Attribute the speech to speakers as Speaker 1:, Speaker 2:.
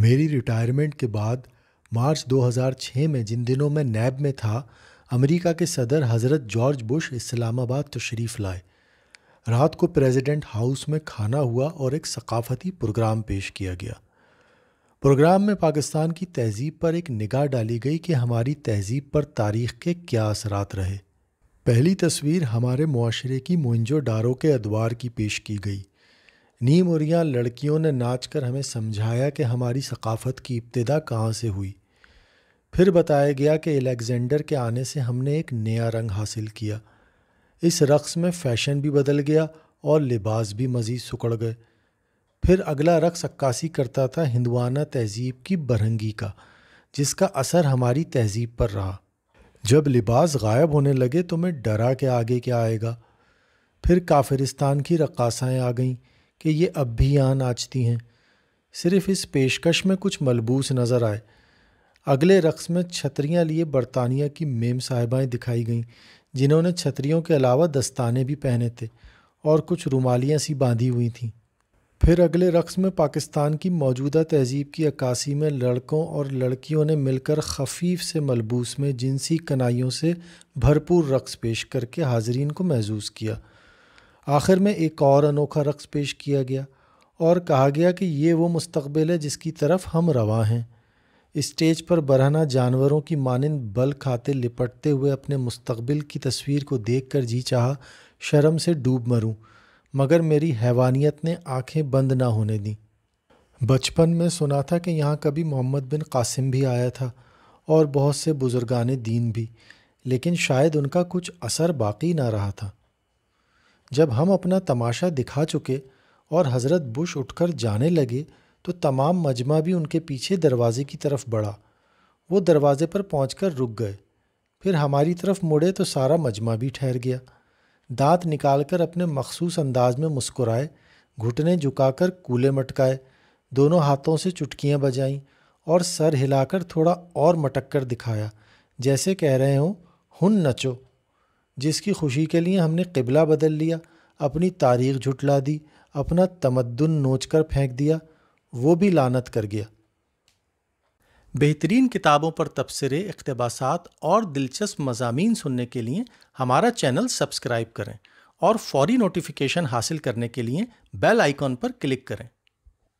Speaker 1: मेरी रिटायरमेंट के बाद मार्च 2006 में जिन दिनों मैं नैब में था अमेरिका के सदर हज़रत जॉर्ज बुश इस्लामाबाद तशरीफ़ लाए रात को प्रेसिडेंट हाउस में खाना हुआ और एक सकाफती प्रोग्राम पेश किया गया प्रोग्राम में पाकिस्तान की तहजीब पर एक निगाह डाली गई कि हमारी तहजीब पर तारीख के क्या असरात रहे पहली तस्वीर हमारे माशरे की मोइंजो डारों के अदवार की पेश की गई नीम और लड़कियों ने नाच कर हमें समझाया कि हमारी सकाफ़त की इब्तदा कहाँ से हुई फिर बताया गया कि एलेक्ज़ेंडर के आने से हमने एक नया रंग हासिल किया इस रक़्स में फ़ैशन भी बदल गया और लिबास भी मज़ीद सुकड़ गए फिर अगला रक़्स अक्कासी करता था हिंदवाना तहज़ीब की बरहंगी का जिसका असर हमारी तहज़ीब पर रहा जब लिबास गायब होने लगे तो मैं डरा के आगे क्या आएगा फिर काफिरिस्तान की रक्साएँ आ गईं कि ये अब भी यहाँ नाचती हैं सिर्फ इस पेशकश में कुछ मलबूस नज़र आए अगले रक्स में छतरियाँ लिए बरतानिया की मेम साहिबाएँ दिखाई गईं जिन्होंने छतरियों के अलावा दस्ताने भी पहने थे और कुछ रुमालियाँ सी बांधी हुई थीं फिर अगले रक्स में पाकिस्तान की मौजूदा तहजीब की अक्सी में लड़कों और लड़कियों ने मिलकर खफीफ से मलबूस में जिनसी कनाइयों से भरपूर रक्स पेश करके हाजरीन को महजूज़ किया आखिर में एक और अनोखा रक्स पेश किया गया और कहा गया कि ये वो मुस्तबिल है जिसकी तरफ हम रवा हैं स्टेज पर बरहना जानवरों की मानंद बल खाते लिपटते हुए अपने मुस्तबिल की तस्वीर को देख कर जी चाह शर्म से डूब मरूं मगर मेरी हैवानियत ने आंखें बंद ना होने दी बचपन में सुना था कि यहाँ कभी मोहम्मद बिन कासिम भी आया था और बहुत से बुज़ुर्गान दीन भी लेकिन शायद उनका कुछ असर बाकी ना रहा था जब हम अपना तमाशा दिखा चुके और हज़रत बुश उठकर जाने लगे तो तमाम मजमा भी उनके पीछे दरवाज़े की तरफ बढ़ा वो दरवाज़े पर पहुँच रुक गए फिर हमारी तरफ मुड़े तो सारा मजमा भी ठहर गया दांत निकालकर अपने मखसूस अंदाज में मुस्कुराए घुटने झुकाकर कूले मटकाए दोनों हाथों से चुटकियाँ बजाईं और सर हिलाकर थोड़ा और मटक कर दिखाया जैसे कह रहे हों हुन नचो जिसकी खुशी के लिए हमने किबला बदल लिया अपनी तारीख झुटला दी अपना तमद्दन नोच कर फेंक दिया वो भी लानत कर गया बेहतरीन किताबों पर तबसरे इकतबासात और दिलचस्प मजामी सुनने के लिए हमारा चैनल सब्सक्राइब करें और फौरी नोटिफिकेशन हासिल करने के लिए बेल आइकॉन पर क्लिक करें